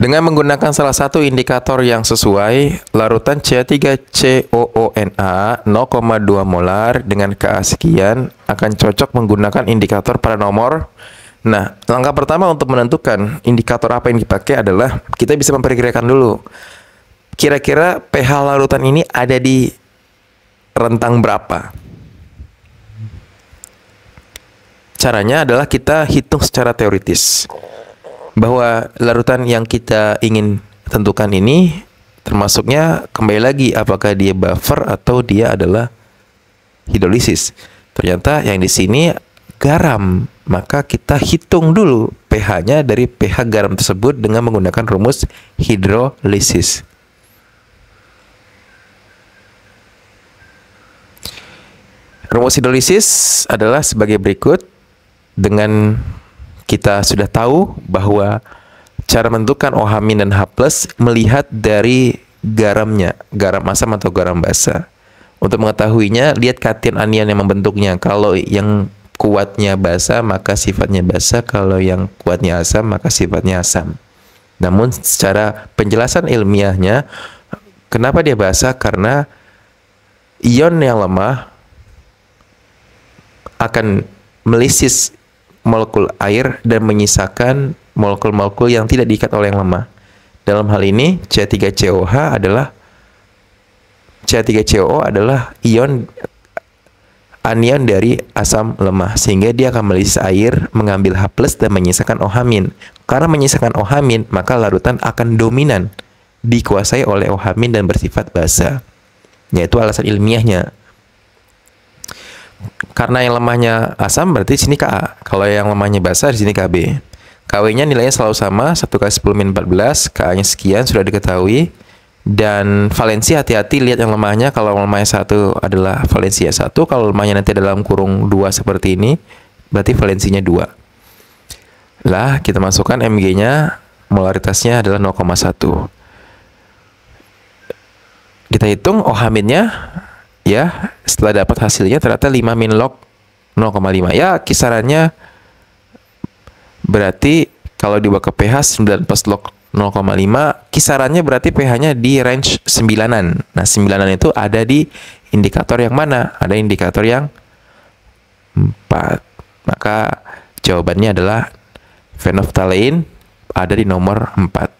Dengan menggunakan salah satu indikator yang sesuai, larutan C3COONA 0,2 molar dengan KA sekian akan cocok menggunakan indikator pada nomor Nah, langkah pertama untuk menentukan indikator apa yang dipakai adalah kita bisa memperkirakan dulu kira-kira pH larutan ini ada di rentang berapa. Caranya adalah kita hitung secara teoritis bahwa larutan yang kita ingin tentukan ini termasuknya kembali lagi apakah dia buffer atau dia adalah hidrolisis. Ternyata yang di sini garam, maka kita hitung dulu pH-nya dari pH garam tersebut dengan menggunakan rumus hidrolisis. Rumus hidrolisis adalah sebagai berikut dengan kita sudah tahu bahwa cara menentukan OH dan H melihat dari garamnya, garam asam atau garam basa. Untuk mengetahuinya, lihat kation anian yang membentuknya. Kalau yang kuatnya basa, maka sifatnya basa. Kalau yang kuatnya asam, maka sifatnya asam. Namun secara penjelasan ilmiahnya, kenapa dia basa? Karena ion yang lemah akan melisis molekul air dan menyisakan molekul-molekul yang tidak diikat oleh yang lemah. Dalam hal ini C3COH adalah C3CO adalah ion anion dari asam lemah sehingga dia akan melisis air, mengambil H+ dan menyisakan OH-. Karena menyisakan OH-, maka larutan akan dominan dikuasai oleh OH- dan bersifat basa. Yaitu alasan ilmiahnya karena yang lemahnya asam berarti sini Ka. Kalau yang lemahnya basa di sini Kb. KW-nya nilainya selalu sama, 1 kali 10 min 14, Ka-nya sekian, sudah diketahui. Dan valensi hati-hati lihat yang lemahnya, kalau lemahnya satu adalah valensi ya 1, kalau lemahnya nanti dalam kurung 2 seperti ini, berarti valensinya 2. Lah, kita masukkan MG-nya, molaritasnya adalah 0,1. Kita hitung OH-nya ya, setelah dapat hasilnya ternyata 5 min log 0,5 ya kisarannya berarti kalau dibawa ke pH 9 plus log 0,5 kisarannya berarti pH-nya di range 9-an. Nah, 9-an itu ada di indikator yang mana? Ada indikator yang 4. Maka jawabannya adalah phenolphthalein ada di nomor 4.